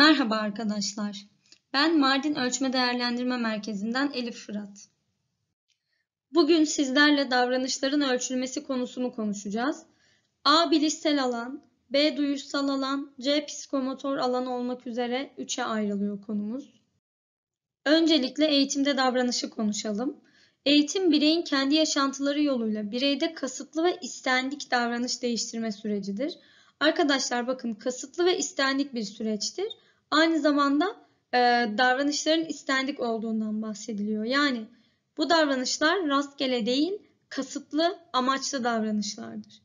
Merhaba arkadaşlar. Ben Mardin Ölçme Değerlendirme Merkezi'nden Elif Fırat. Bugün sizlerle davranışların ölçülmesi konusunu konuşacağız. A bilişsel alan, B duyuşsal alan, C psikomotor alan olmak üzere 3'e ayrılıyor konumuz. Öncelikle eğitimde davranışı konuşalım. Eğitim bireyin kendi yaşantıları yoluyla bireyde kasıtlı ve istendik davranış değiştirme sürecidir. Arkadaşlar bakın kasıtlı ve istendik bir süreçtir. Aynı zamanda e, davranışların istendik olduğundan bahsediliyor. Yani bu davranışlar rastgele değil, kasıtlı, amaçlı davranışlardır.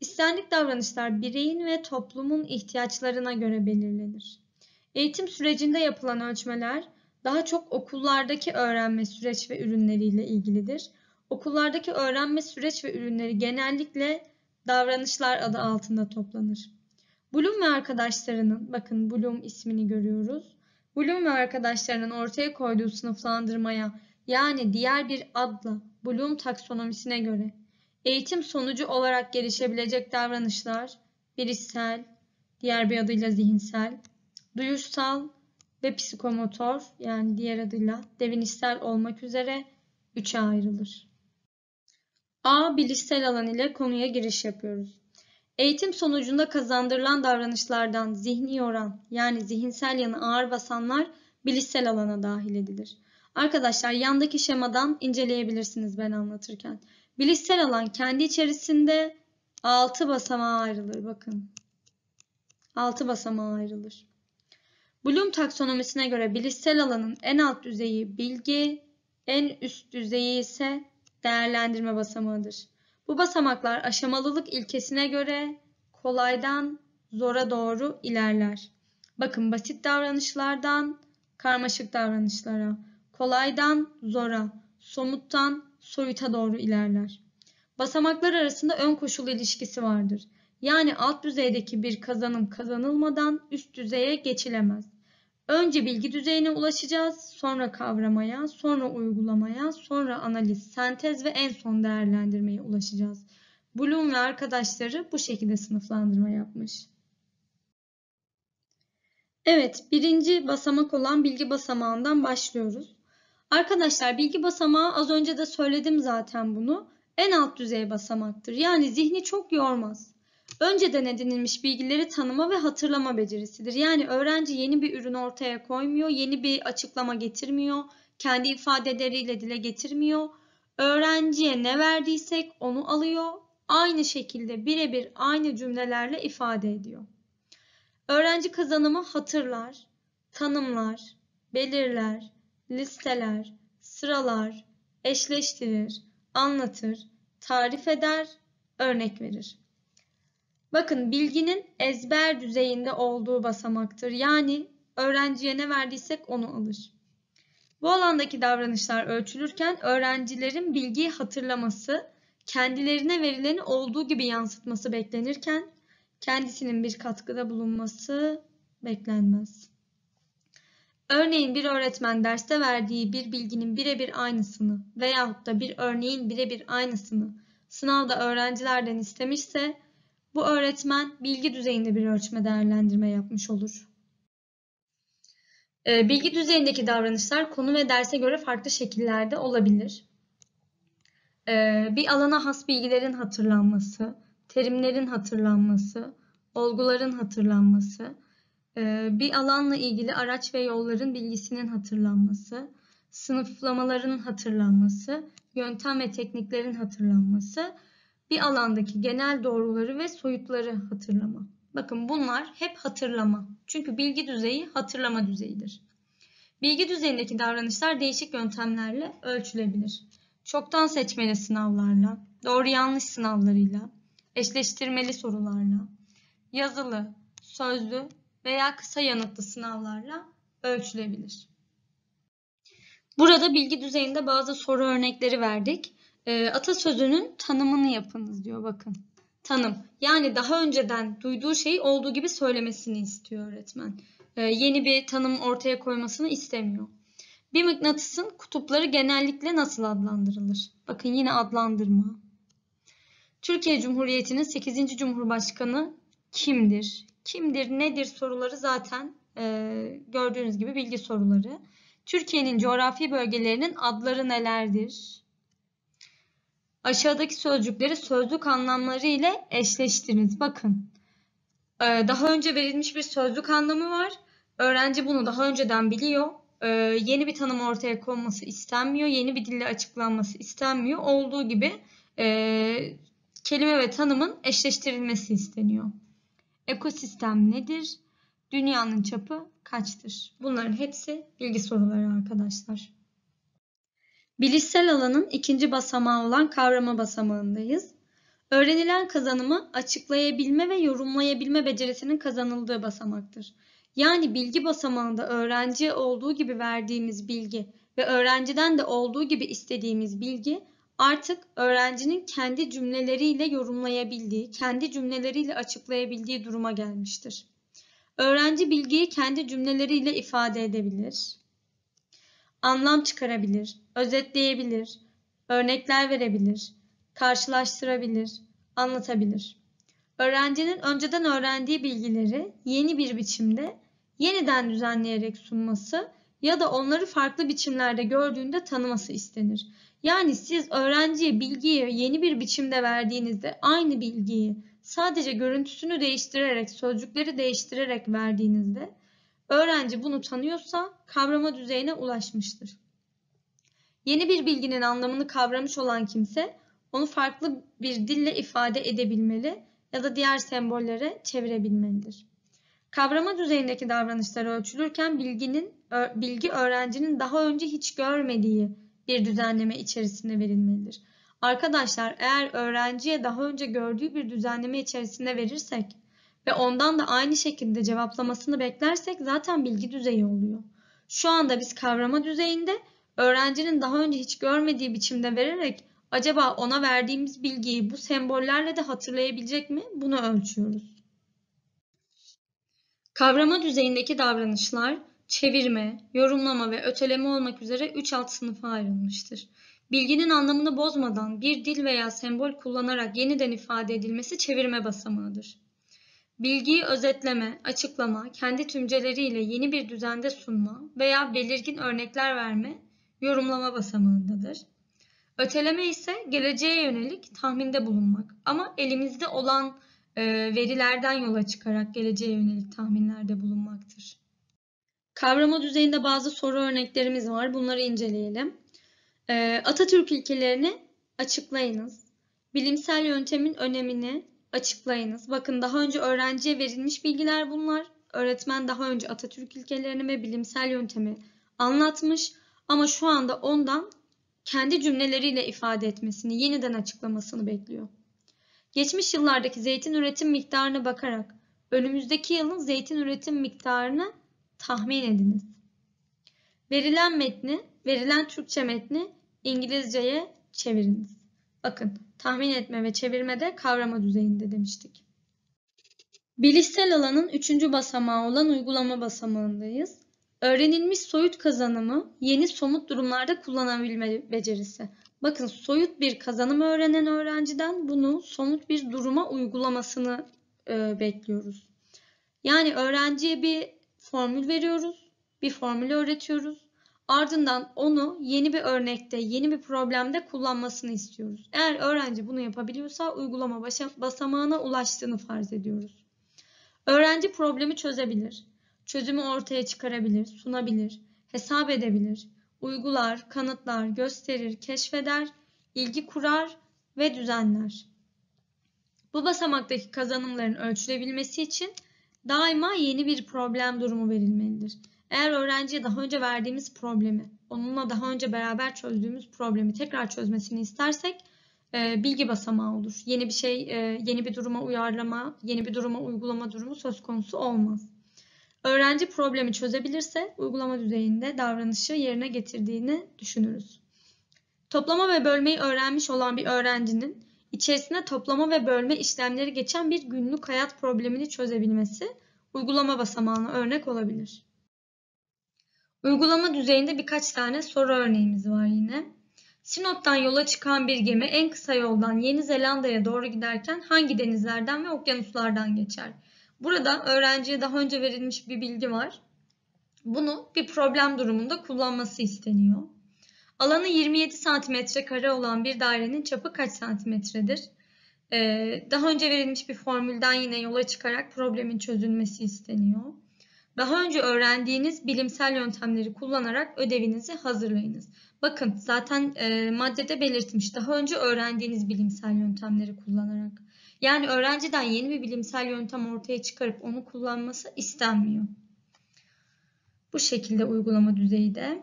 İstendik davranışlar bireyin ve toplumun ihtiyaçlarına göre belirlenir. Eğitim sürecinde yapılan ölçmeler daha çok okullardaki öğrenme süreç ve ürünleriyle ilgilidir. Okullardaki öğrenme süreç ve ürünleri genellikle davranışlar adı altında toplanır. Bloom ve arkadaşlarının, bakın Bloom ismini görüyoruz. Bloom ve arkadaşlarının ortaya koyduğu sınıflandırmaya yani diğer bir adla Bloom taksonomisine göre eğitim sonucu olarak gelişebilecek davranışlar bilişsel, diğer bir adıyla zihinsel, duyuşsal ve psikomotor yani diğer adıyla devinişsel olmak üzere üçe ayrılır. A. Bilişsel alan ile konuya giriş yapıyoruz. Eğitim sonucunda kazandırılan davranışlardan zihni yoran yani zihinsel yanı ağır basanlar bilişsel alana dahil edilir. Arkadaşlar yandaki şemadan inceleyebilirsiniz ben anlatırken. Bilişsel alan kendi içerisinde 6 basamağa ayrılır bakın. 6 basamağa ayrılır. Bloom taksonomisine göre bilişsel alanın en alt düzeyi bilgi, en üst düzeyi ise değerlendirme basamağıdır. Bu basamaklar aşamalılık ilkesine göre kolaydan zora doğru ilerler. Bakın basit davranışlardan karmaşık davranışlara, kolaydan zora, somuttan soyuta doğru ilerler. Basamaklar arasında ön koşul ilişkisi vardır. Yani alt düzeydeki bir kazanım kazanılmadan üst düzeye geçilemez. Önce bilgi düzeyine ulaşacağız, sonra kavramaya, sonra uygulamaya, sonra analiz, sentez ve en son değerlendirmeye ulaşacağız. Bloom ve arkadaşları bu şekilde sınıflandırma yapmış. Evet, birinci basamak olan bilgi basamağından başlıyoruz. Arkadaşlar bilgi basamağı az önce de söyledim zaten bunu. En alt düzey basamaktır. Yani zihni çok yormaz önceden edinilmiş bilgileri tanıma ve hatırlama becerisidir. Yani öğrenci yeni bir ürün ortaya koymuyor, yeni bir açıklama getirmiyor, kendi ifadeleriyle dile getirmiyor. Öğrenciye ne verdiysek onu alıyor, aynı şekilde birebir aynı cümlelerle ifade ediyor. Öğrenci kazanımı hatırlar, tanımlar, belirler, listeler, sıralar, eşleştirir, anlatır, tarif eder, örnek verir. Bakın bilginin ezber düzeyinde olduğu basamaktır. Yani öğrenciye ne verdiysek onu alır. Bu alandaki davranışlar ölçülürken öğrencilerin bilgiyi hatırlaması, kendilerine verileni olduğu gibi yansıtması beklenirken kendisinin bir katkıda bulunması beklenmez. Örneğin bir öğretmen derste verdiği bir bilginin birebir aynısını veyahut da bir örneğin birebir aynısını sınavda öğrencilerden istemişse bu öğretmen bilgi düzeyinde bir ölçme değerlendirme yapmış olur. Ee, bilgi düzeyindeki davranışlar konu ve derse göre farklı şekillerde olabilir. Ee, bir alana has bilgilerin hatırlanması, terimlerin hatırlanması, olguların hatırlanması, ee, bir alanla ilgili araç ve yolların bilgisinin hatırlanması, sınıflamaların hatırlanması, yöntem ve tekniklerin hatırlanması bir alandaki genel doğruları ve soyutları hatırlama. Bakın bunlar hep hatırlama. Çünkü bilgi düzeyi hatırlama düzeyidir. Bilgi düzeyindeki davranışlar değişik yöntemlerle ölçülebilir. Çoktan seçmeli sınavlarla, doğru yanlış sınavlarıyla, eşleştirmeli sorularla, yazılı, sözlü veya kısa yanıtlı sınavlarla ölçülebilir. Burada bilgi düzeyinde bazı soru örnekleri verdik e, atasözünün tanımını yapınız diyor bakın. Tanım. Yani daha önceden duyduğu şeyi olduğu gibi söylemesini istiyor öğretmen. E, yeni bir tanım ortaya koymasını istemiyor. Bir mıknatısın kutupları genellikle nasıl adlandırılır? Bakın yine adlandırma. Türkiye Cumhuriyeti'nin 8. Cumhurbaşkanı kimdir? Kimdir, nedir soruları zaten e, gördüğünüz gibi bilgi soruları. Türkiye'nin coğrafi bölgelerinin adları nelerdir? Aşağıdaki sözcükleri sözlük anlamları ile eşleştiriniz. Bakın ee, daha önce verilmiş bir sözlük anlamı var. Öğrenci bunu daha önceden biliyor. Ee, yeni bir tanım ortaya konması istenmiyor. Yeni bir dille açıklanması istenmiyor. Olduğu gibi e, kelime ve tanımın eşleştirilmesi isteniyor. Ekosistem nedir? Dünyanın çapı kaçtır? Bunların hepsi bilgi soruları arkadaşlar. Bilişsel alanın ikinci basamağı olan kavrama basamağındayız. Öğrenilen kazanımı açıklayabilme ve yorumlayabilme becerisinin kazanıldığı basamaktır. Yani bilgi basamağında öğrenciye olduğu gibi verdiğimiz bilgi ve öğrenciden de olduğu gibi istediğimiz bilgi artık öğrencinin kendi cümleleriyle yorumlayabildiği, kendi cümleleriyle açıklayabildiği duruma gelmiştir. Öğrenci bilgiyi kendi cümleleriyle ifade edebilir, anlam çıkarabilir, özetleyebilir, örnekler verebilir, karşılaştırabilir, anlatabilir. Öğrencinin önceden öğrendiği bilgileri yeni bir biçimde yeniden düzenleyerek sunması ya da onları farklı biçimlerde gördüğünde tanıması istenir. Yani siz öğrenciye bilgiyi yeni bir biçimde verdiğinizde aynı bilgiyi sadece görüntüsünü değiştirerek, sözcükleri değiştirerek verdiğinizde öğrenci bunu tanıyorsa kavrama düzeyine ulaşmıştır. Yeni bir bilginin anlamını kavramış olan kimse onu farklı bir dille ifade edebilmeli ya da diğer sembollere çevirebilmelidir. Kavrama düzeyindeki davranışları ölçülürken bilginin bilgi öğrencinin daha önce hiç görmediği bir düzenleme içerisinde verilmelidir. Arkadaşlar eğer öğrenciye daha önce gördüğü bir düzenleme içerisinde verirsek ve ondan da aynı şekilde cevaplamasını beklersek zaten bilgi düzeyi oluyor. Şu anda biz kavrama düzeyinde öğrencinin daha önce hiç görmediği biçimde vererek acaba ona verdiğimiz bilgiyi bu sembollerle de hatırlayabilecek mi? Bunu ölçüyoruz. Kavrama düzeyindeki davranışlar çevirme, yorumlama ve öteleme olmak üzere 3 alt sınıfa ayrılmıştır. Bilginin anlamını bozmadan bir dil veya sembol kullanarak yeniden ifade edilmesi çevirme basamağıdır. Bilgiyi özetleme, açıklama, kendi tümceleriyle yeni bir düzende sunma veya belirgin örnekler verme yorumlama basamağındadır. Öteleme ise geleceğe yönelik tahminde bulunmak ama elimizde olan e, verilerden yola çıkarak geleceğe yönelik tahminlerde bulunmaktır. Kavrama düzeyinde bazı soru örneklerimiz var. Bunları inceleyelim. E, Atatürk ilkelerini açıklayınız. Bilimsel yöntemin önemini açıklayınız. Bakın daha önce öğrenciye verilmiş bilgiler bunlar. Öğretmen daha önce Atatürk ilkelerini ve bilimsel yöntemi anlatmış. Ama şu anda ondan kendi cümleleriyle ifade etmesini, yeniden açıklamasını bekliyor. Geçmiş yıllardaki zeytin üretim miktarına bakarak önümüzdeki yılın zeytin üretim miktarını tahmin ediniz. Verilen metni, verilen Türkçe metni İngilizceye çeviriniz. Bakın tahmin etme ve çevirmede kavrama düzeyinde demiştik. Bilişsel alanın üçüncü basamağı olan uygulama basamağındayız. Öğrenilmiş soyut kazanımı yeni somut durumlarda kullanabilme becerisi. Bakın soyut bir kazanım öğrenen öğrenciden bunu somut bir duruma uygulamasını e, bekliyoruz. Yani öğrenciye bir formül veriyoruz, bir formül öğretiyoruz. Ardından onu yeni bir örnekte, yeni bir problemde kullanmasını istiyoruz. Eğer öğrenci bunu yapabiliyorsa uygulama basamağına ulaştığını farz ediyoruz. Öğrenci problemi çözebilir çözümü ortaya çıkarabilir, sunabilir, hesap edebilir, uygular, kanıtlar, gösterir, keşfeder, ilgi kurar ve düzenler. Bu basamaktaki kazanımların ölçülebilmesi için daima yeni bir problem durumu verilmelidir. Eğer öğrenciye daha önce verdiğimiz problemi, onunla daha önce beraber çözdüğümüz problemi tekrar çözmesini istersek e, bilgi basamağı olur. Yeni bir şey, e, yeni bir duruma uyarlama, yeni bir duruma uygulama durumu söz konusu olmaz. Öğrenci problemi çözebilirse uygulama düzeyinde davranışı yerine getirdiğini düşünürüz. Toplama ve bölmeyi öğrenmiş olan bir öğrencinin içerisine toplama ve bölme işlemleri geçen bir günlük hayat problemini çözebilmesi uygulama basamağına örnek olabilir. Uygulama düzeyinde birkaç tane soru örneğimiz var yine. Sinop'tan yola çıkan bir gemi en kısa yoldan Yeni Zelanda'ya doğru giderken hangi denizlerden ve okyanuslardan geçer? Burada öğrenciye daha önce verilmiş bir bilgi var. Bunu bir problem durumunda kullanması isteniyor. Alanı 27 santimetre kare olan bir dairenin çapı kaç santimetredir? Ee, daha önce verilmiş bir formülden yine yola çıkarak problemin çözülmesi isteniyor. Daha önce öğrendiğiniz bilimsel yöntemleri kullanarak ödevinizi hazırlayınız. Bakın zaten e, maddede belirtmiş daha önce öğrendiğiniz bilimsel yöntemleri kullanarak. Yani öğrenciden yeni bir bilimsel yöntem ortaya çıkarıp onu kullanması istenmiyor. Bu şekilde uygulama düzeyde.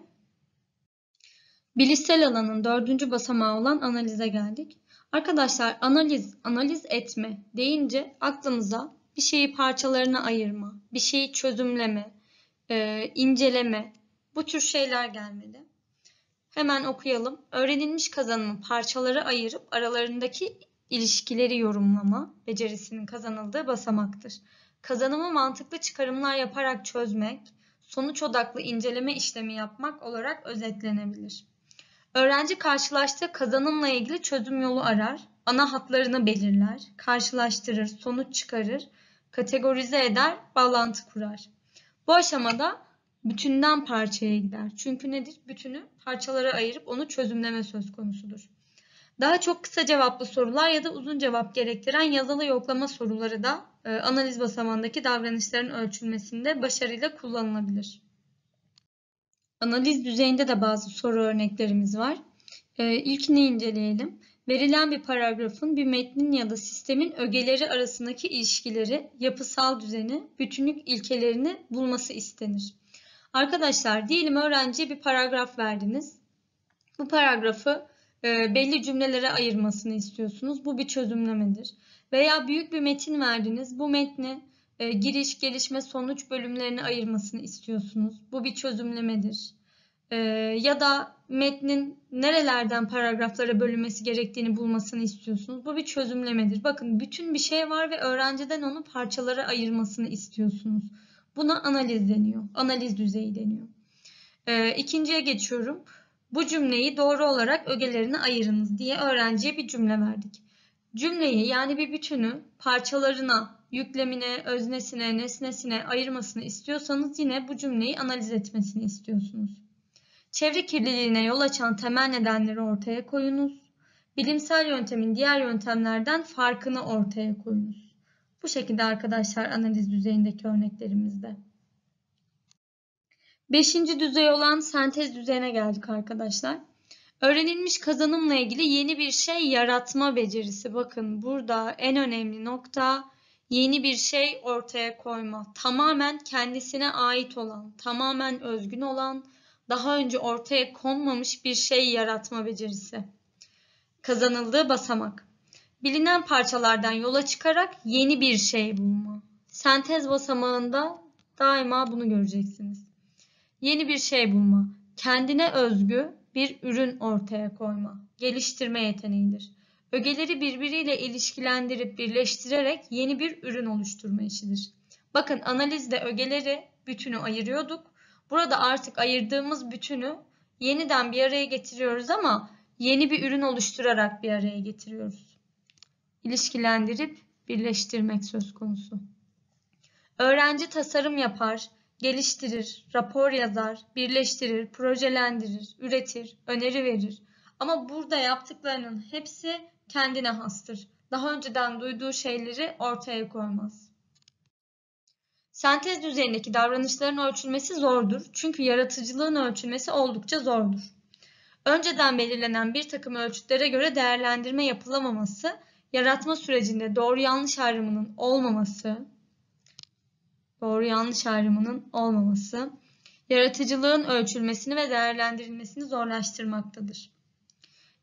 Bilişsel alanın dördüncü basamağı olan analize geldik. Arkadaşlar analiz, analiz etme deyince aklımıza bir şeyi parçalarına ayırma, bir şeyi çözümleme, e, inceleme bu tür şeyler gelmedi. Hemen okuyalım. Öğrenilmiş kazanımı parçalara ayırıp aralarındaki ilişkileri yorumlama becerisinin kazanıldığı basamaktır. Kazanımı mantıklı çıkarımlar yaparak çözmek, sonuç odaklı inceleme işlemi yapmak olarak özetlenebilir. Öğrenci karşılaştığı kazanımla ilgili çözüm yolu arar, ana hatlarını belirler, karşılaştırır, sonuç çıkarır, kategorize eder, bağlantı kurar. Bu aşamada bütünden parçaya gider. Çünkü nedir? Bütünü parçalara ayırıp onu çözümleme söz konusudur. Daha çok kısa cevaplı sorular ya da uzun cevap gerektiren yazılı yoklama soruları da e, analiz basamağındaki davranışların ölçülmesinde başarıyla kullanılabilir. Analiz düzeyinde de bazı soru örneklerimiz var. E, ilkini inceleyelim. Verilen bir paragrafın bir metnin ya da sistemin ögeleri arasındaki ilişkileri, yapısal düzeni, bütünlük ilkelerini bulması istenir. Arkadaşlar diyelim öğrenciye bir paragraf verdiniz. Bu paragrafı e, belli cümlelere ayırmasını istiyorsunuz. Bu bir çözümlemedir. Veya büyük bir metin verdiniz. Bu metni e, giriş, gelişme, sonuç bölümlerine ayırmasını istiyorsunuz. Bu bir çözümlemedir. E, ya da metnin nerelerden paragraflara bölünmesi gerektiğini bulmasını istiyorsunuz. Bu bir çözümlemedir. Bakın bütün bir şey var ve öğrenciden onu parçalara ayırmasını istiyorsunuz. Buna analiz deniyor. Analiz düzeyi deniyor. ikinciye geçiyorum. Bu cümleyi doğru olarak ögelerine ayırınız diye öğrenciye bir cümle verdik. Cümleyi yani bir bütünü parçalarına, yüklemine, öznesine, nesnesine ayırmasını istiyorsanız yine bu cümleyi analiz etmesini istiyorsunuz. Çevre kirliliğine yol açan temel nedenleri ortaya koyunuz. Bilimsel yöntemin diğer yöntemlerden farkını ortaya koyunuz. Bu şekilde arkadaşlar analiz düzeyindeki örneklerimizde. Beşinci düzey olan sentez düzeyine geldik arkadaşlar. Öğrenilmiş kazanımla ilgili yeni bir şey yaratma becerisi. Bakın burada en önemli nokta yeni bir şey ortaya koyma. Tamamen kendisine ait olan, tamamen özgün olan, daha önce ortaya konmamış bir şey yaratma becerisi. Kazanıldığı basamak. Bilinen parçalardan yola çıkarak yeni bir şey bulma. Sentez basamağında daima bunu göreceksiniz. Yeni bir şey bulma, kendine özgü bir ürün ortaya koyma, geliştirme yeteneğidir. Ögeleri birbiriyle ilişkilendirip birleştirerek yeni bir ürün oluşturma işidir. Bakın analizde ögeleri bütünü ayırıyorduk. Burada artık ayırdığımız bütünü yeniden bir araya getiriyoruz ama yeni bir ürün oluşturarak bir araya getiriyoruz. İlişkilendirip birleştirmek söz konusu. Öğrenci tasarım yapar, geliştirir, rapor yazar, birleştirir, projelendirir, üretir, öneri verir. Ama burada yaptıklarının hepsi kendine hastır. Daha önceden duyduğu şeyleri ortaya koymaz. Sentez düzeyindeki davranışların ölçülmesi zordur çünkü yaratıcılığın ölçülmesi oldukça zordur. Önceden belirlenen bir takım ölçütlere göre değerlendirme yapılamaması, yaratma sürecinde doğru yanlış ayrımının olmaması, doğru yanlış ayrımının olmaması, yaratıcılığın ölçülmesini ve değerlendirilmesini zorlaştırmaktadır.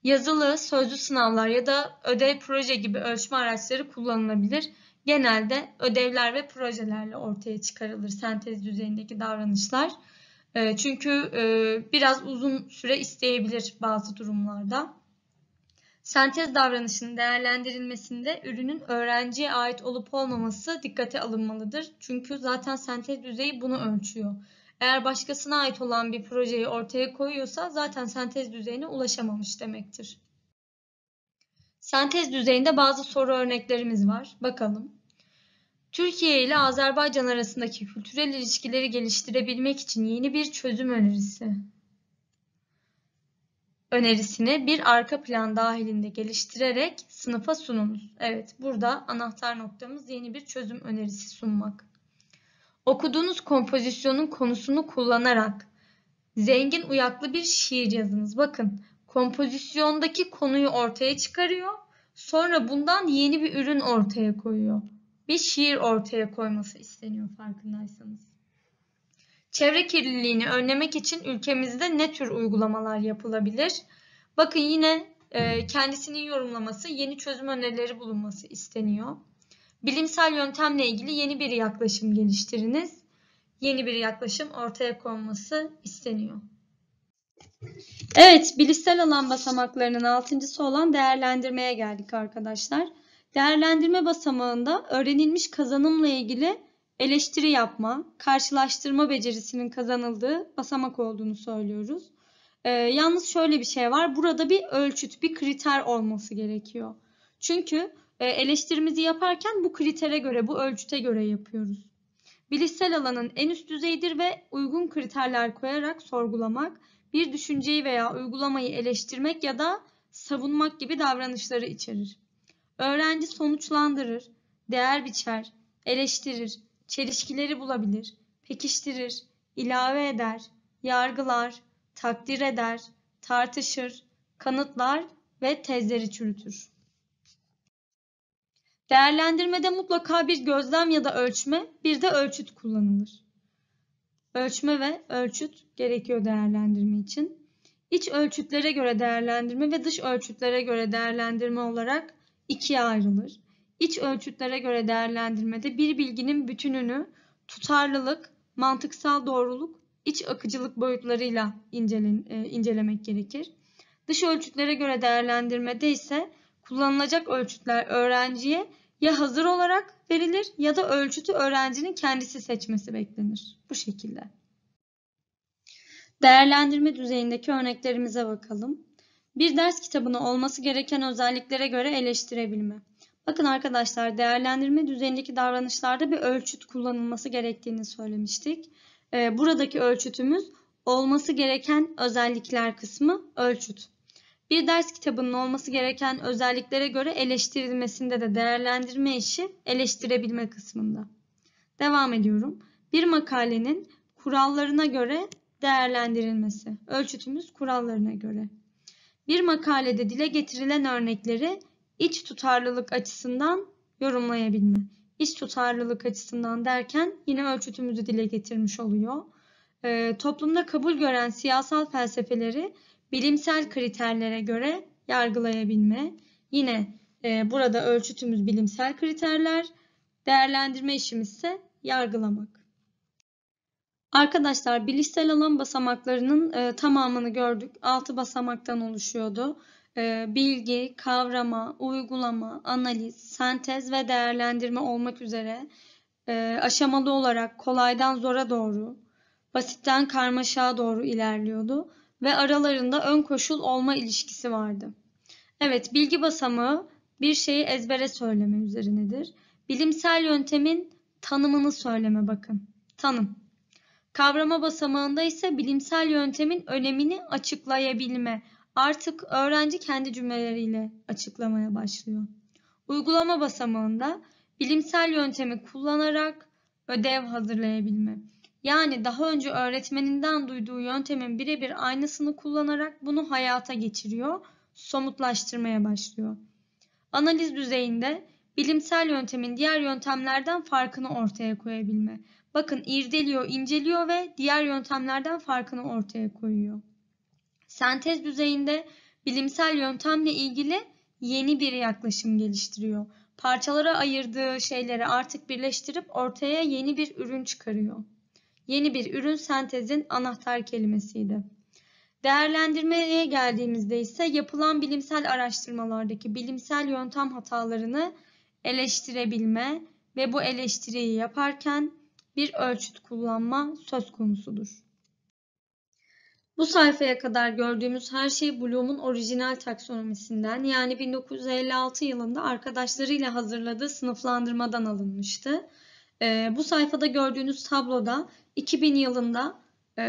Yazılı, sözlü sınavlar ya da ödev proje gibi ölçme araçları kullanılabilir. Genelde ödevler ve projelerle ortaya çıkarılır sentez düzeyindeki davranışlar. Ee, çünkü e, biraz uzun süre isteyebilir bazı durumlarda. Sentez davranışının değerlendirilmesinde ürünün öğrenciye ait olup olmaması dikkate alınmalıdır. Çünkü zaten sentez düzeyi bunu ölçüyor. Eğer başkasına ait olan bir projeyi ortaya koyuyorsa zaten sentez düzeyine ulaşamamış demektir. Sentez düzeyinde bazı soru örneklerimiz var. Bakalım. Türkiye ile Azerbaycan arasındaki kültürel ilişkileri geliştirebilmek için yeni bir çözüm önerisi önerisini bir arka plan dahilinde geliştirerek sınıfa sununuz. Evet burada anahtar noktamız yeni bir çözüm önerisi sunmak. Okuduğunuz kompozisyonun konusunu kullanarak zengin uyaklı bir şiir yazınız. Bakın kompozisyondaki konuyu ortaya çıkarıyor. Sonra bundan yeni bir ürün ortaya koyuyor. Bir şiir ortaya koyması isteniyor farkındaysanız. Çevre kirliliğini önlemek için ülkemizde ne tür uygulamalar yapılabilir? Bakın yine e, kendisinin yorumlaması yeni çözüm önerileri bulunması isteniyor. Bilimsel yöntemle ilgili yeni bir yaklaşım geliştiriniz. Yeni bir yaklaşım ortaya konması isteniyor. Evet, bilişsel alan basamaklarının altıncısı olan değerlendirmeye geldik arkadaşlar. Değerlendirme basamağında öğrenilmiş kazanımla ilgili eleştiri yapma, karşılaştırma becerisinin kazanıldığı basamak olduğunu söylüyoruz. Ee, yalnız şöyle bir şey var. Burada bir ölçüt, bir kriter olması gerekiyor. Çünkü e, eleştirimizi yaparken bu kritere göre, bu ölçüte göre yapıyoruz. Bilişsel alanın en üst düzeyidir ve uygun kriterler koyarak sorgulamak, bir düşünceyi veya uygulamayı eleştirmek ya da savunmak gibi davranışları içerir. Öğrenci sonuçlandırır, değer biçer, eleştirir, çelişkileri bulabilir, pekiştirir, ilave eder, yargılar, takdir eder, tartışır, kanıtlar ve tezleri çürütür. Değerlendirmede mutlaka bir gözlem ya da ölçme, bir de ölçüt kullanılır. Ölçme ve ölçüt gerekiyor değerlendirme için. İç ölçütlere göre değerlendirme ve dış ölçütlere göre değerlendirme olarak ikiye ayrılır iç ölçütlere göre değerlendirmede bir bilginin bütününü tutarlılık, mantıksal doğruluk, iç akıcılık boyutlarıyla incelen, e, incelemek gerekir. Dış ölçütlere göre değerlendirmede ise kullanılacak ölçütler öğrenciye ya hazır olarak verilir ya da ölçütü öğrencinin kendisi seçmesi beklenir. Bu şekilde. Değerlendirme düzeyindeki örneklerimize bakalım. Bir ders kitabını olması gereken özelliklere göre eleştirebilme. Bakın arkadaşlar değerlendirme düzenindeki davranışlarda bir ölçüt kullanılması gerektiğini söylemiştik. Ee, buradaki ölçütümüz olması gereken özellikler kısmı ölçüt. Bir ders kitabının olması gereken özelliklere göre eleştirilmesinde de değerlendirme işi eleştirebilme kısmında. Devam ediyorum. Bir makalenin kurallarına göre değerlendirilmesi. Ölçütümüz kurallarına göre. Bir makalede dile getirilen örnekleri iç tutarlılık açısından yorumlayabilme. İç tutarlılık açısından derken yine ölçütümüzü dile getirmiş oluyor. E, toplumda kabul gören siyasal felsefeleri bilimsel kriterlere göre yargılayabilme. Yine e, burada ölçütümüz bilimsel kriterler, değerlendirme işimiz ise yargılamak. Arkadaşlar bilişsel alan basamaklarının e, tamamını gördük. 6 basamaktan oluşuyordu. Ee, bilgi, kavrama, uygulama, analiz, sentez ve değerlendirme olmak üzere e, aşamalı olarak kolaydan zora doğru, basitten karmaşağa doğru ilerliyordu ve aralarında ön koşul olma ilişkisi vardı. Evet, bilgi basamağı bir şeyi ezbere söyleme üzerinedir. Bilimsel yöntemin tanımını söyleme bakın. Tanım. Kavrama basamağında ise bilimsel yöntemin önemini açıklayabilme, Artık öğrenci kendi cümleleriyle açıklamaya başlıyor. Uygulama basamağında bilimsel yöntemi kullanarak ödev hazırlayabilme. Yani daha önce öğretmeninden duyduğu yöntemin birebir aynısını kullanarak bunu hayata geçiriyor, somutlaştırmaya başlıyor. Analiz düzeyinde bilimsel yöntemin diğer yöntemlerden farkını ortaya koyabilme. Bakın irdeliyor, inceliyor ve diğer yöntemlerden farkını ortaya koyuyor sentez düzeyinde bilimsel yöntemle ilgili yeni bir yaklaşım geliştiriyor. Parçalara ayırdığı şeyleri artık birleştirip ortaya yeni bir ürün çıkarıyor. Yeni bir ürün sentezin anahtar kelimesiydi. Değerlendirmeye geldiğimizde ise yapılan bilimsel araştırmalardaki bilimsel yöntem hatalarını eleştirebilme ve bu eleştiriyi yaparken bir ölçüt kullanma söz konusudur. Bu sayfaya kadar gördüğümüz her şey Bloom'un orijinal taksonomisinden yani 1956 yılında arkadaşlarıyla hazırladığı sınıflandırmadan alınmıştı. E, bu sayfada gördüğünüz tabloda 2000 yılında e,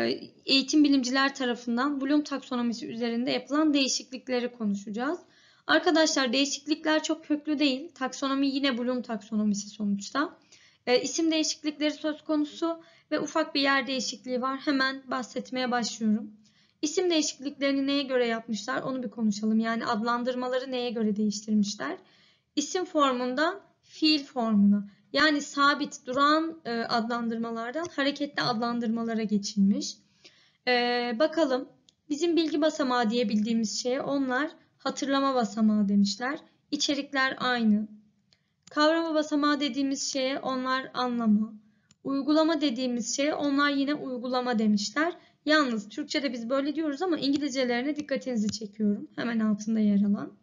eğitim bilimciler tarafından Bloom taksonomisi üzerinde yapılan değişiklikleri konuşacağız. Arkadaşlar değişiklikler çok köklü değil. Taksonomi yine Bloom taksonomisi sonuçta. E, isim değişiklikleri söz konusu ve ufak bir yer değişikliği var. Hemen bahsetmeye başlıyorum. İsim değişikliklerini neye göre yapmışlar onu bir konuşalım. Yani adlandırmaları neye göre değiştirmişler? İsim formundan fiil formuna yani sabit duran e, adlandırmalardan hareketli adlandırmalara geçilmiş. E, bakalım bizim bilgi basamağı diye bildiğimiz şeye onlar hatırlama basamağı demişler. İçerikler aynı, Kavrama basamağı dediğimiz şeye onlar anlamı. Uygulama dediğimiz şeye onlar yine uygulama demişler. Yalnız Türkçe'de biz böyle diyoruz ama İngilizcelerine dikkatinizi çekiyorum. Hemen altında yer alan.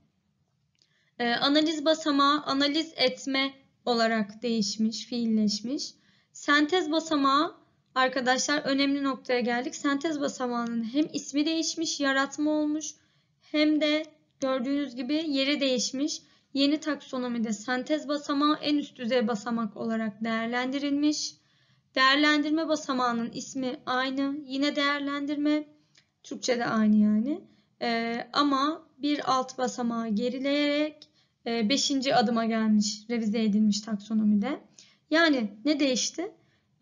Ee, analiz basamağı analiz etme olarak değişmiş, fiilleşmiş. Sentez basamağı arkadaşlar önemli noktaya geldik. Sentez basamağının hem ismi değişmiş, yaratma olmuş hem de gördüğünüz gibi yeri değişmiş yeni taksonomide sentez basamağı en üst düzey basamak olarak değerlendirilmiş. Değerlendirme basamağının ismi aynı. Yine değerlendirme Türkçe'de aynı yani. Ee, ama bir alt basamağı gerileyerek 5. E, adıma gelmiş, revize edilmiş taksonomide. Yani ne değişti?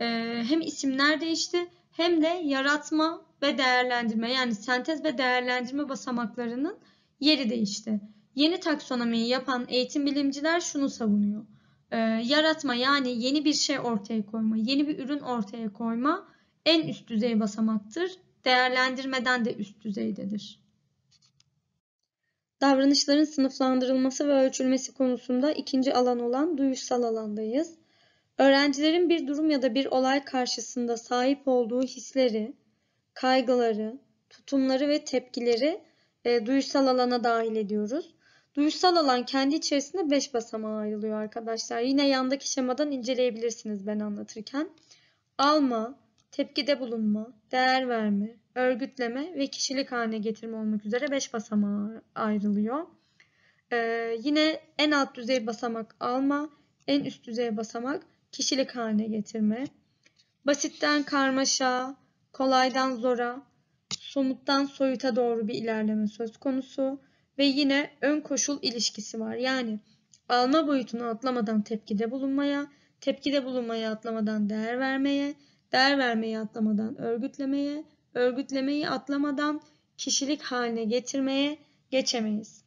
Ee, hem isimler değişti hem de yaratma ve değerlendirme yani sentez ve değerlendirme basamaklarının yeri değişti. Yeni taksonomiyi yapan eğitim bilimciler şunu savunuyor. E, yaratma yani yeni bir şey ortaya koyma, yeni bir ürün ortaya koyma en üst düzey basamaktır. Değerlendirmeden de üst düzeydedir. Davranışların sınıflandırılması ve ölçülmesi konusunda ikinci alan olan duyuşsal alandayız. Öğrencilerin bir durum ya da bir olay karşısında sahip olduğu hisleri, kaygıları, tutumları ve tepkileri e, duyuşsal alana dahil ediyoruz. Duyusal alan kendi içerisinde 5 basamağa ayrılıyor arkadaşlar. Yine yandaki şemadan inceleyebilirsiniz ben anlatırken. Alma, tepkide bulunma, değer verme, örgütleme ve kişilik haline getirme olmak üzere 5 basamağa ayrılıyor. Ee, yine en alt düzey basamak alma, en üst düzey basamak kişilik haline getirme. Basitten karmaşa, kolaydan zora, somuttan soyuta doğru bir ilerleme söz konusu ve yine ön koşul ilişkisi var. Yani alma boyutunu atlamadan tepkide bulunmaya, tepkide bulunmayı atlamadan değer vermeye, değer vermeyi atlamadan örgütlemeye, örgütlemeyi atlamadan kişilik haline getirmeye geçemeyiz.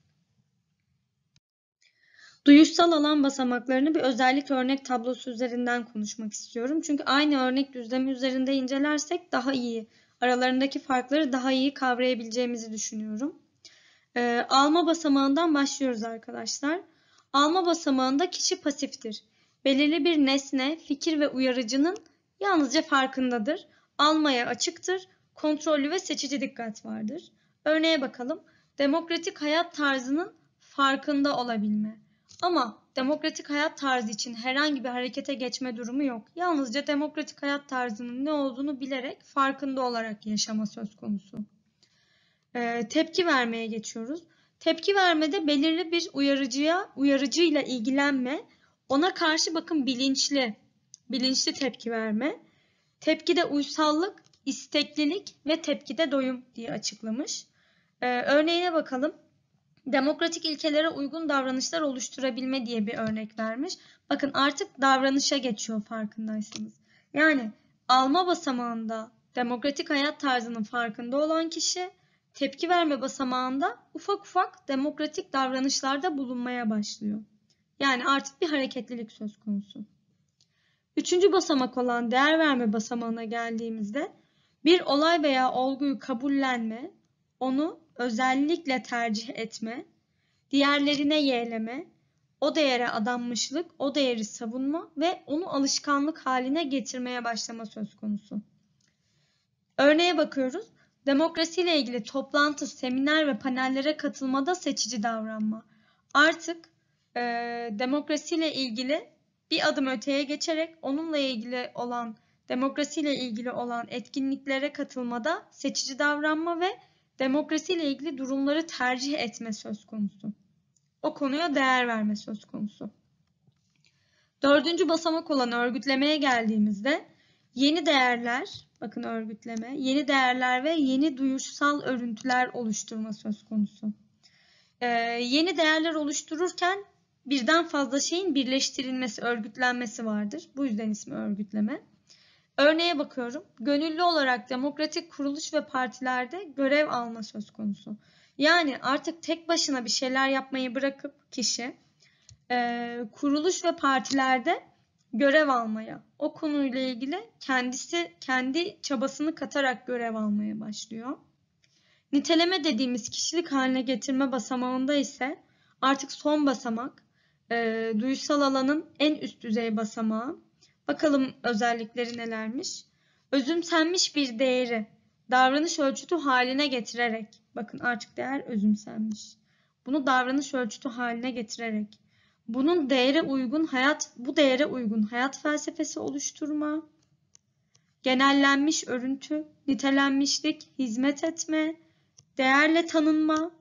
Duyuşsal alan basamaklarını bir özellik örnek tablosu üzerinden konuşmak istiyorum. Çünkü aynı örnek düzlemi üzerinde incelersek daha iyi, aralarındaki farkları daha iyi kavrayabileceğimizi düşünüyorum e, alma basamağından başlıyoruz arkadaşlar. Alma basamağında kişi pasiftir. Belirli bir nesne, fikir ve uyarıcının yalnızca farkındadır. Almaya açıktır. Kontrollü ve seçici dikkat vardır. Örneğe bakalım. Demokratik hayat tarzının farkında olabilme. Ama demokratik hayat tarzı için herhangi bir harekete geçme durumu yok. Yalnızca demokratik hayat tarzının ne olduğunu bilerek farkında olarak yaşama söz konusu e, tepki vermeye geçiyoruz. Tepki vermede belirli bir uyarıcıya, uyarıcıyla ilgilenme, ona karşı bakın bilinçli, bilinçli tepki verme. Tepkide uysallık, isteklilik ve tepkide doyum diye açıklamış. E, örneğine bakalım. Demokratik ilkelere uygun davranışlar oluşturabilme diye bir örnek vermiş. Bakın artık davranışa geçiyor farkındaysanız. Yani alma basamağında demokratik hayat tarzının farkında olan kişi tepki verme basamağında ufak ufak demokratik davranışlarda bulunmaya başlıyor. Yani artık bir hareketlilik söz konusu. Üçüncü basamak olan değer verme basamağına geldiğimizde bir olay veya olguyu kabullenme, onu özellikle tercih etme, diğerlerine yeğleme, o değere adanmışlık, o değeri savunma ve onu alışkanlık haline getirmeye başlama söz konusu. Örneğe bakıyoruz. Demokrasiyle ilgili toplantı, seminer ve panellere katılmada seçici davranma. Artık e, demokrasiyle ilgili bir adım öteye geçerek onunla ilgili olan demokrasiyle ilgili olan etkinliklere katılmada seçici davranma ve demokrasiyle ilgili durumları tercih etme söz konusu. O konuya değer verme söz konusu. Dördüncü basamak olan örgütlemeye geldiğimizde yeni değerler, Bakın örgütleme. Yeni değerler ve yeni duyuşsal örüntüler oluşturma söz konusu. Ee, yeni değerler oluştururken birden fazla şeyin birleştirilmesi, örgütlenmesi vardır. Bu yüzden ismi örgütleme. Örneğe bakıyorum. Gönüllü olarak demokratik kuruluş ve partilerde görev alma söz konusu. Yani artık tek başına bir şeyler yapmayı bırakıp kişi e, kuruluş ve partilerde görev almaya, o konuyla ilgili kendisi kendi çabasını katarak görev almaya başlıyor. Niteleme dediğimiz kişilik haline getirme basamağında ise artık son basamak, e, duysal alanın en üst düzey basamağı. Bakalım özellikleri nelermiş. Özümsenmiş bir değeri davranış ölçütü haline getirerek, bakın artık değer özümsenmiş. Bunu davranış ölçütü haline getirerek bunun değere uygun hayat, bu değere uygun hayat felsefesi oluşturma, genellenmiş örüntü, nitelenmişlik, hizmet etme, değerle tanınma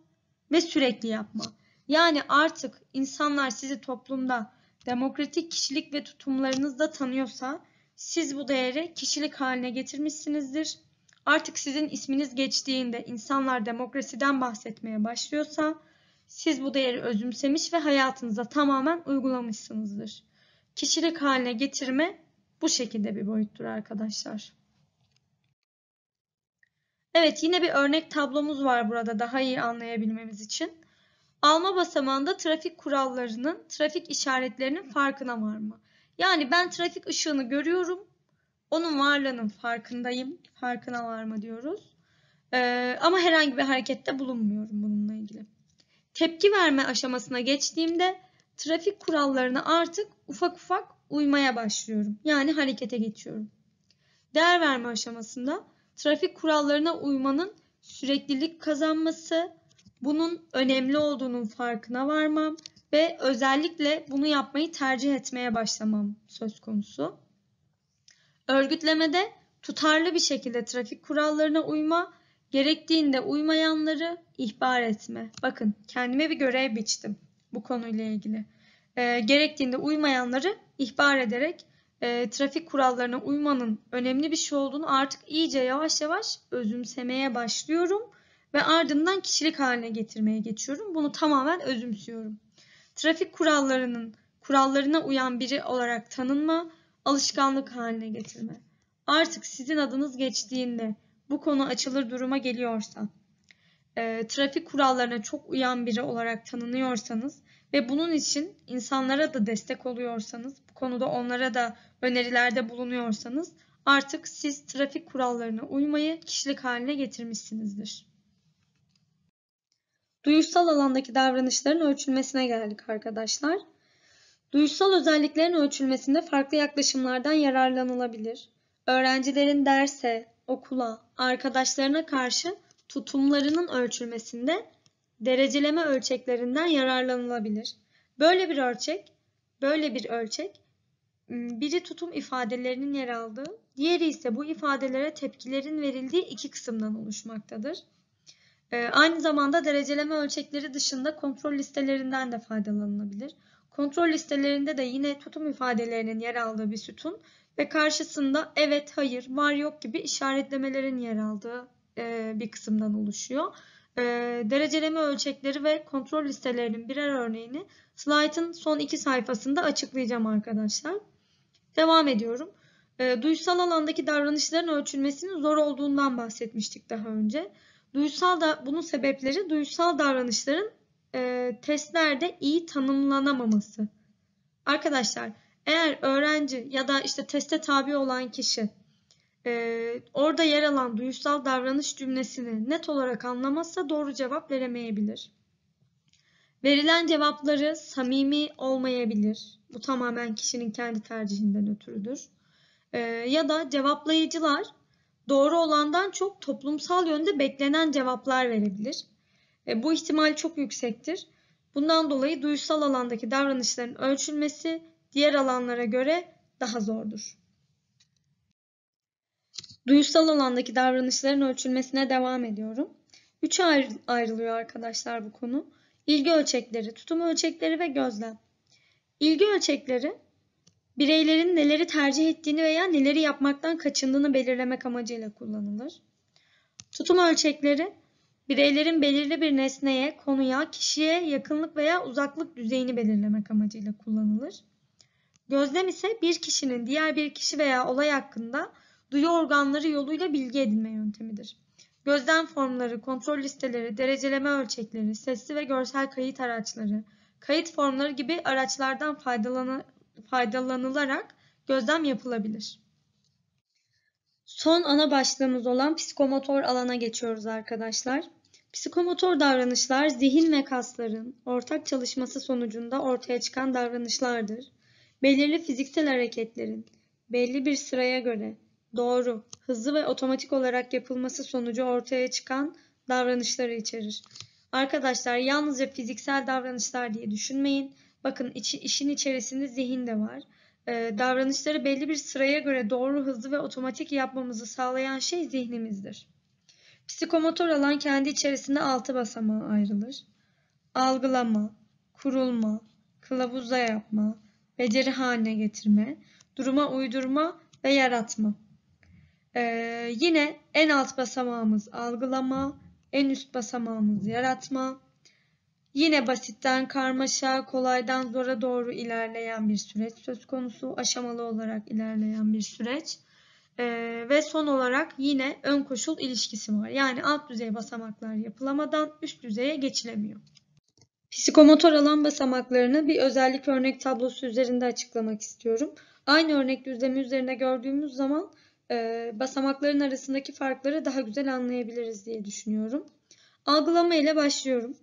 ve sürekli yapma. Yani artık insanlar sizi toplumda demokratik kişilik ve tutumlarınızda tanıyorsa siz bu değeri kişilik haline getirmişsinizdir. Artık sizin isminiz geçtiğinde insanlar demokrasiden bahsetmeye başlıyorsa siz bu değeri özümsemiş ve hayatınıza tamamen uygulamışsınızdır. Kişilik haline getirme bu şekilde bir boyuttur arkadaşlar. Evet yine bir örnek tablomuz var burada daha iyi anlayabilmemiz için. Alma basamağında trafik kurallarının, trafik işaretlerinin farkına varma. Yani ben trafik ışığını görüyorum. Onun varlığının farkındayım. Farkına varma diyoruz. Ee, ama herhangi bir harekette bulunmuyorum bununla ilgili. Tepki verme aşamasına geçtiğimde trafik kurallarına artık ufak ufak uymaya başlıyorum. Yani harekete geçiyorum. Değer verme aşamasında trafik kurallarına uymanın süreklilik kazanması, bunun önemli olduğunun farkına varmam ve özellikle bunu yapmayı tercih etmeye başlamam söz konusu. Örgütlemede tutarlı bir şekilde trafik kurallarına uyma Gerektiğinde uymayanları ihbar etme. Bakın kendime bir görev biçtim bu konuyla ilgili. E, gerektiğinde uymayanları ihbar ederek e, trafik kurallarına uymanın önemli bir şey olduğunu artık iyice yavaş yavaş özümsemeye başlıyorum ve ardından kişilik haline getirmeye geçiyorum. Bunu tamamen özümsüyorum. Trafik kurallarının kurallarına uyan biri olarak tanınma, alışkanlık haline getirme. Artık sizin adınız geçtiğinde bu konu açılır duruma geliyorsa, e, trafik kurallarına çok uyan biri olarak tanınıyorsanız ve bunun için insanlara da destek oluyorsanız, bu konuda onlara da önerilerde bulunuyorsanız artık siz trafik kurallarına uymayı kişilik haline getirmişsinizdir. Duyusal alandaki davranışların ölçülmesine geldik arkadaşlar. Duyusal özelliklerin ölçülmesinde farklı yaklaşımlardan yararlanılabilir. Öğrencilerin derse, okula, arkadaşlarına karşı tutumlarının ölçülmesinde dereceleme ölçeklerinden yararlanılabilir. Böyle bir ölçek, böyle bir ölçek ıı, biri tutum ifadelerinin yer aldığı, diğeri ise bu ifadelere tepkilerin verildiği iki kısımdan oluşmaktadır. Aynı zamanda dereceleme ölçekleri dışında kontrol listelerinden de faydalanılabilir. Kontrol listelerinde de yine tutum ifadelerinin yer aldığı bir sütun ve karşısında evet, hayır, var yok gibi işaretlemelerin yer aldığı e, bir kısımdan oluşuyor. E, dereceleme ölçekleri ve kontrol listelerinin birer örneğini slaytın son iki sayfasında açıklayacağım arkadaşlar. Devam ediyorum. E, duysal alandaki davranışların ölçülmesinin zor olduğundan bahsetmiştik daha önce. Duysal da bunun sebepleri duysal davranışların e, testlerde iyi tanımlanamaması. Arkadaşlar eğer öğrenci ya da işte teste tabi olan kişi e, orada yer alan duyuşsal davranış cümlesini net olarak anlamazsa doğru cevap veremeyebilir. Verilen cevapları samimi olmayabilir. Bu tamamen kişinin kendi tercihinden ötürüdür. E, ya da cevaplayıcılar doğru olandan çok toplumsal yönde beklenen cevaplar verebilir. E, bu ihtimal çok yüksektir. Bundan dolayı duyuşsal alandaki davranışların ölçülmesi diğer alanlara göre daha zordur. Duyusal alandaki davranışların ölçülmesine devam ediyorum. Üçe ayrı, ayrılıyor arkadaşlar bu konu. İlgi ölçekleri, tutum ölçekleri ve gözlem. İlgi ölçekleri bireylerin neleri tercih ettiğini veya neleri yapmaktan kaçındığını belirlemek amacıyla kullanılır. Tutum ölçekleri bireylerin belirli bir nesneye, konuya, kişiye yakınlık veya uzaklık düzeyini belirlemek amacıyla kullanılır. Gözlem ise bir kişinin diğer bir kişi veya olay hakkında duyu organları yoluyla bilgi edinme yöntemidir. Gözlem formları, kontrol listeleri, dereceleme ölçekleri, sesli ve görsel kayıt araçları, kayıt formları gibi araçlardan faydalanılarak gözlem yapılabilir. Son ana başlığımız olan psikomotor alana geçiyoruz arkadaşlar. Psikomotor davranışlar zihin ve kasların ortak çalışması sonucunda ortaya çıkan davranışlardır belirli fiziksel hareketlerin belli bir sıraya göre doğru, hızlı ve otomatik olarak yapılması sonucu ortaya çıkan davranışları içerir. Arkadaşlar yalnızca fiziksel davranışlar diye düşünmeyin. Bakın işin içerisinde zihin de var. Ee, davranışları belli bir sıraya göre doğru, hızlı ve otomatik yapmamızı sağlayan şey zihnimizdir. Psikomotor alan kendi içerisinde altı basamağa ayrılır. Algılama, kurulma, kılavuzla yapma, beceri haline getirme, duruma uydurma ve yaratma. Ee, yine en alt basamağımız algılama, en üst basamağımız yaratma. Yine basitten karmaşa, kolaydan zora doğru ilerleyen bir süreç söz konusu, aşamalı olarak ilerleyen bir süreç. Ee, ve son olarak yine ön koşul ilişkisi var. Yani alt düzey basamaklar yapılamadan üst düzeye geçilemiyor. Psikomotor alan basamaklarını bir özellik örnek tablosu üzerinde açıklamak istiyorum. Aynı örnek düzlemi üzerinde gördüğümüz zaman e, basamakların arasındaki farkları daha güzel anlayabiliriz diye düşünüyorum. Algılama ile başlıyorum.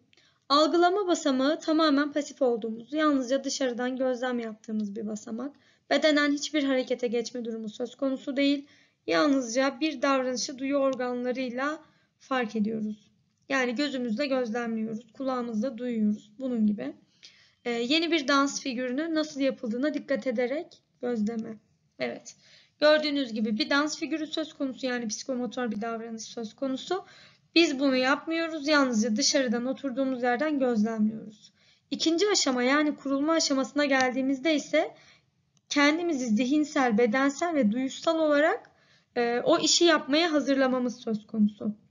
Algılama basamağı tamamen pasif olduğumuz, yalnızca dışarıdan gözlem yaptığımız bir basamak. Bedenen hiçbir harekete geçme durumu söz konusu değil. Yalnızca bir davranışı duyu organlarıyla fark ediyoruz. Yani gözümüzle gözlemliyoruz, kulağımızla duyuyoruz bunun gibi. Ee, yeni bir dans figürünün nasıl yapıldığına dikkat ederek gözleme. Evet. Gördüğünüz gibi bir dans figürü söz konusu yani psikomotor bir davranış söz konusu. Biz bunu yapmıyoruz yalnızca dışarıdan oturduğumuz yerden gözlemliyoruz. İkinci aşama yani kurulma aşamasına geldiğimizde ise kendimizi zihinsel, bedensel ve duyusal olarak e, o işi yapmaya hazırlamamız söz konusu.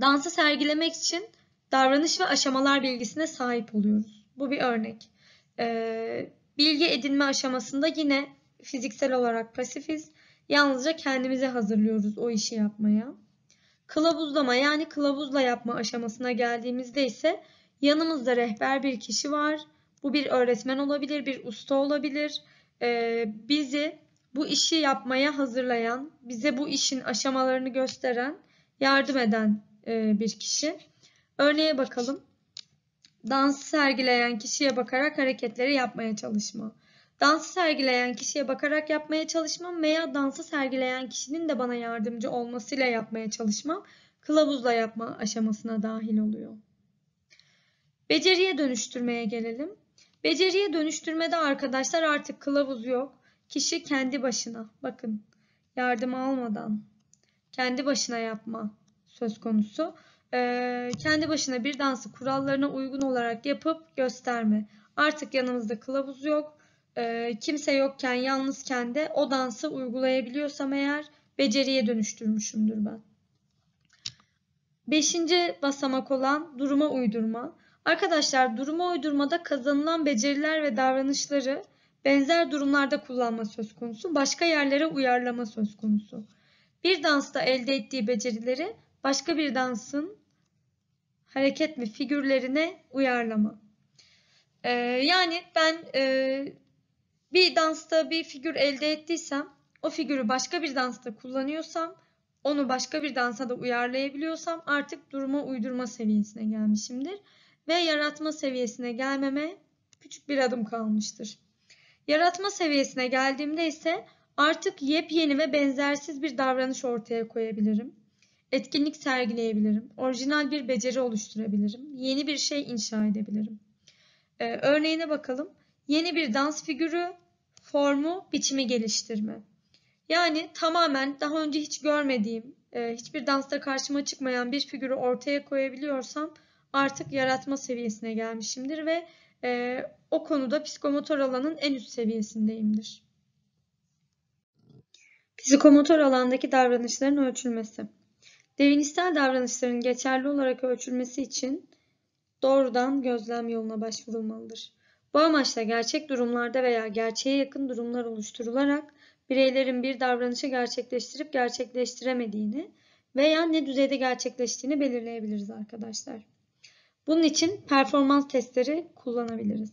Dansı sergilemek için davranış ve aşamalar bilgisine sahip oluyoruz. Bu bir örnek. Ee, bilgi edinme aşamasında yine fiziksel olarak pasifiz. Yalnızca kendimizi hazırlıyoruz o işi yapmaya. Kılavuzlama yani kılavuzla yapma aşamasına geldiğimizde ise yanımızda rehber bir kişi var. Bu bir öğretmen olabilir, bir usta olabilir. Ee, bizi bu işi yapmaya hazırlayan, bize bu işin aşamalarını gösteren, yardım eden e, bir kişi. Örneğe bakalım. Dansı sergileyen kişiye bakarak hareketleri yapmaya çalışma. Dansı sergileyen kişiye bakarak yapmaya çalışmam veya dansı sergileyen kişinin de bana yardımcı olmasıyla yapmaya çalışmam kılavuzla yapma aşamasına dahil oluyor. Beceriye dönüştürmeye gelelim. Beceriye dönüştürmede arkadaşlar artık kılavuz yok. Kişi kendi başına. Bakın yardım almadan kendi başına yapma söz konusu. Ee, kendi başına bir dansı kurallarına uygun olarak yapıp gösterme. Artık yanımızda kılavuz yok. Ee, kimse yokken yalnızken de o dansı uygulayabiliyorsam eğer beceriye dönüştürmüşümdür ben. Beşinci basamak olan duruma uydurma. Arkadaşlar duruma uydurmada kazanılan beceriler ve davranışları benzer durumlarda kullanma söz konusu, başka yerlere uyarlama söz konusu. Bir dansta elde ettiği becerileri başka bir dansın hareket ve figürlerine uyarlama. Ee, yani ben e, bir dansta bir figür elde ettiysem, o figürü başka bir dansta kullanıyorsam, onu başka bir dansa da uyarlayabiliyorsam artık duruma uydurma seviyesine gelmişimdir. Ve yaratma seviyesine gelmeme küçük bir adım kalmıştır. Yaratma seviyesine geldiğimde ise artık yepyeni ve benzersiz bir davranış ortaya koyabilirim. Etkinlik sergileyebilirim. Orijinal bir beceri oluşturabilirim. Yeni bir şey inşa edebilirim. Ee, örneğine bakalım. Yeni bir dans figürü, formu, biçimi geliştirme. Yani tamamen daha önce hiç görmediğim, e, hiçbir dansta karşıma çıkmayan bir figürü ortaya koyabiliyorsam artık yaratma seviyesine gelmişimdir ve e, o konuda psikomotor alanın en üst seviyesindeyimdir. Psikomotor alandaki davranışların ölçülmesi. Devinistel davranışların geçerli olarak ölçülmesi için doğrudan gözlem yoluna başvurulmalıdır. Bu amaçla gerçek durumlarda veya gerçeğe yakın durumlar oluşturularak bireylerin bir davranışı gerçekleştirip gerçekleştiremediğini veya ne düzeyde gerçekleştiğini belirleyebiliriz arkadaşlar. Bunun için performans testleri kullanabiliriz.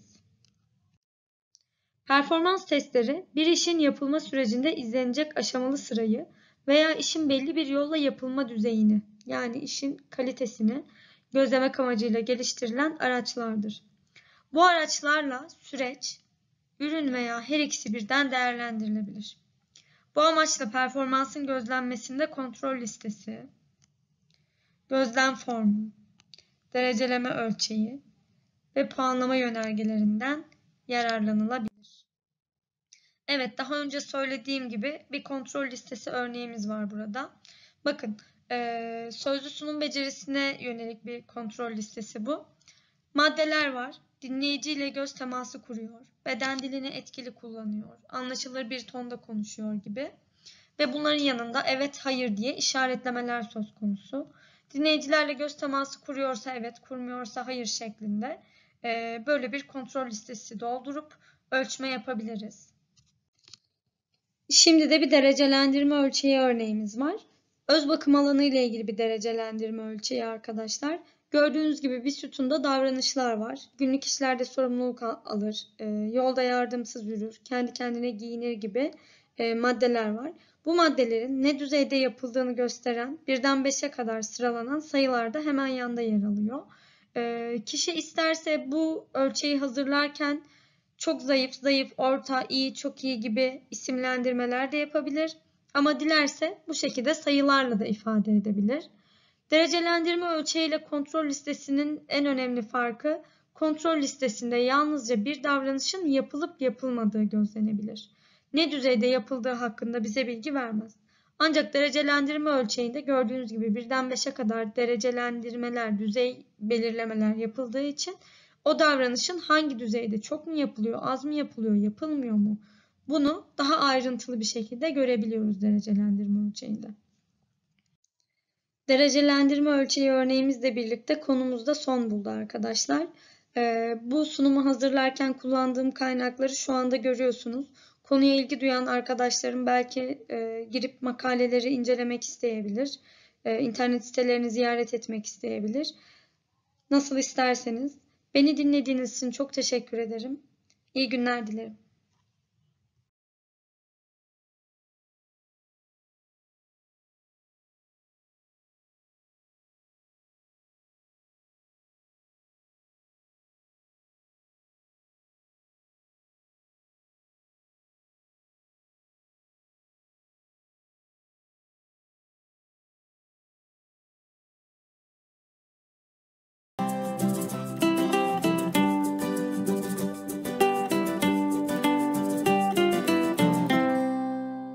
Performans testleri bir işin yapılma sürecinde izlenecek aşamalı sırayı, veya işin belli bir yolla yapılma düzeyini yani işin kalitesini gözlemek amacıyla geliştirilen araçlardır. Bu araçlarla süreç, ürün veya her ikisi birden değerlendirilebilir. Bu amaçla performansın gözlenmesinde kontrol listesi, gözlem formu, dereceleme ölçeği ve puanlama yönergelerinden yararlanılabilir. Evet daha önce söylediğim gibi bir kontrol listesi örneğimiz var burada. Bakın e, sözlü sunum becerisine yönelik bir kontrol listesi bu. Maddeler var. Dinleyiciyle göz teması kuruyor. Beden dilini etkili kullanıyor. Anlaşılır bir tonda konuşuyor gibi. Ve bunların yanında evet hayır diye işaretlemeler söz konusu. Dinleyicilerle göz teması kuruyorsa evet kurmuyorsa hayır şeklinde e, böyle bir kontrol listesi doldurup ölçme yapabiliriz. Şimdi de bir derecelendirme ölçeği örneğimiz var. Öz bakım alanı ile ilgili bir derecelendirme ölçeği arkadaşlar. Gördüğünüz gibi bir sütunda davranışlar var. Günlük işlerde sorumluluk alır, e, yolda yardımsız yürür, kendi kendine giyinir gibi e, maddeler var. Bu maddelerin ne düzeyde yapıldığını gösteren birden 5'e kadar sıralanan sayılar da hemen yanda yer alıyor. E, kişi isterse bu ölçeği hazırlarken çok zayıf, zayıf, orta, iyi, çok iyi gibi isimlendirmeler de yapabilir. Ama dilerse bu şekilde sayılarla da ifade edebilir. Derecelendirme ölçeğiyle kontrol listesinin en önemli farkı kontrol listesinde yalnızca bir davranışın yapılıp yapılmadığı gözlenebilir. Ne düzeyde yapıldığı hakkında bize bilgi vermez. Ancak derecelendirme ölçeğinde gördüğünüz gibi birden beşe kadar derecelendirmeler, düzey belirlemeler yapıldığı için o davranışın hangi düzeyde çok mu yapılıyor, az mı yapılıyor, yapılmıyor mu? Bunu daha ayrıntılı bir şekilde görebiliyoruz derecelendirme ölçeğinde. Derecelendirme ölçeği örneğimizle birlikte konumuzda son buldu arkadaşlar. Ee, bu sunumu hazırlarken kullandığım kaynakları şu anda görüyorsunuz. Konuya ilgi duyan arkadaşlarım belki e, girip makaleleri incelemek isteyebilir. E, internet sitelerini ziyaret etmek isteyebilir. Nasıl isterseniz Beni dinlediğiniz için çok teşekkür ederim. İyi günler dilerim.